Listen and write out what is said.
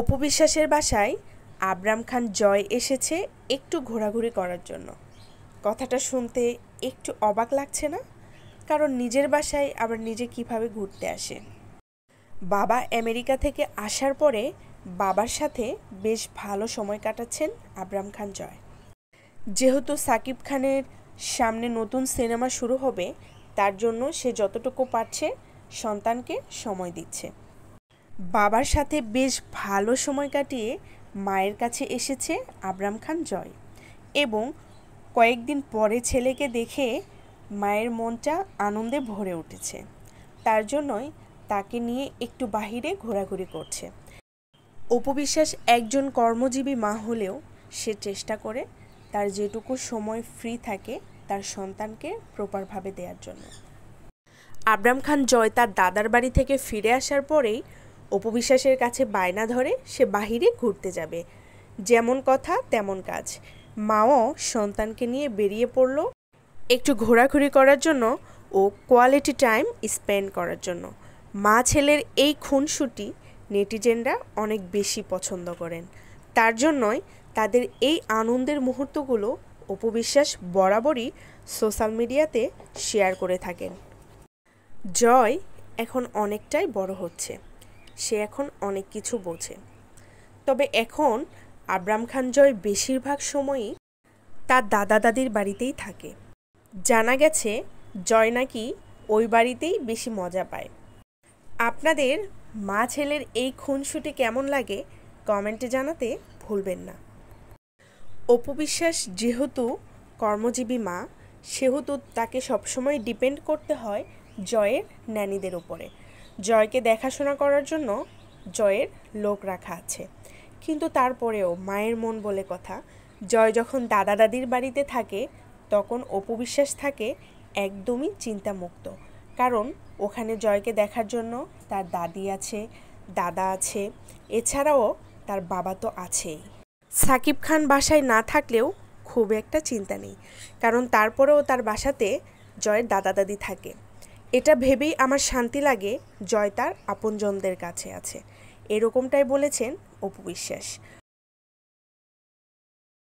অপবিশ্বাসের বিশ্বাসের বাসায় আবরাম খান জয় এসেছে একটু ঘোরাঘুরি করার জন্য কথাটা শুনতে একটু অবাক লাগছে না কারণ নিজের বাসায় আবার নিজে কিভাবে ঘুরতে আসে বাবা আমেরিকা থেকে আসার পরে বাবার সাথে বেশ ভালো সময় কাটাচ্ছেন আবরাম খান জয় যেহেতু সাকিব খানের সামনে নতুন সিনেমা শুরু হবে তার জন্য সে যতটুকু পারছে সন্তানকে সময় দিচ্ছে বাবার সাথে বেশ ভালো সময় কাটিয়ে মায়ের কাছে এসেছে আবরাম খান জয় এবং কয়েকদিন পরে ছেলেকে দেখে মায়ের মনটা আনন্দে ভরে উঠেছে তার জন্যই তাকে নিয়ে একটু বাহিরে ঘোরাঘুরি করছে অপবিশ্বাস একজন কর্মজীবী মা হলেও সে চেষ্টা করে তার যেটুকু সময় ফ্রি থাকে তার সন্তানকে প্রপারভাবে দেওয়ার জন্য আবরাম খান জয় তার দাদার বাড়ি থেকে ফিরে আসার পরেই অপবিশ্বাসের কাছে বায়না ধরে সে বাহিরে ঘুরতে যাবে যেমন কথা তেমন কাজ মাও সন্তানকে নিয়ে বেরিয়ে পড়ল একটু ঘোরাঘুরি করার জন্য ও কোয়ালিটি টাইম স্পেন্ড করার জন্য মা ছেলের এই খুনসুটি নেটিজেনরা অনেক বেশি পছন্দ করেন তার জন্যই তাদের এই আনন্দের মুহূর্তগুলো অপবিশ্বাস বরাবরই সোশ্যাল মিডিয়াতে শেয়ার করে থাকেন জয় এখন অনেকটাই বড় হচ্ছে সে এখন অনেক কিছু বোঝে তবে এখন আবরাম খান জয় বেশিরভাগ সময়ই তার দাদা দাদির বাড়িতেই থাকে জানা গেছে জয় নাকি ওই বাড়িতেই বেশি মজা পায় আপনাদের মা ছেলের এই খুনসুটি কেমন লাগে কমেন্টে জানাতে ভুলবেন না অপু বিশ্বাস যেহেতু কর্মজীবী মা সেহেতু তাকে সবসময় ডিপেন্ড করতে হয় জয়ের ন্যানিদের ওপরে জয়কে দেখাশোনা করার জন্য জয়ের লোক রাখা আছে কিন্তু তারপরেও মায়ের মন বলে কথা জয় যখন দাদা দাদির বাড়িতে থাকে তখন অপবিশ্বাস থাকে একদমই চিন্তামুক্ত কারণ ওখানে জয়কে দেখার জন্য তার দাদি আছে দাদা আছে এছাড়াও তার বাবা তো আছেই সাকিব খান বাসায় না থাকলেও খুব একটা চিন্তা নেই কারণ তারপরেও তার বাসাতে জয়ের দাদা দাদি থাকে এটা ভেবেই আমার শান্তি লাগে জয় তার আপনজনদের কাছে আছে এরকমটাই বলেছেন অপু বিশ্বাস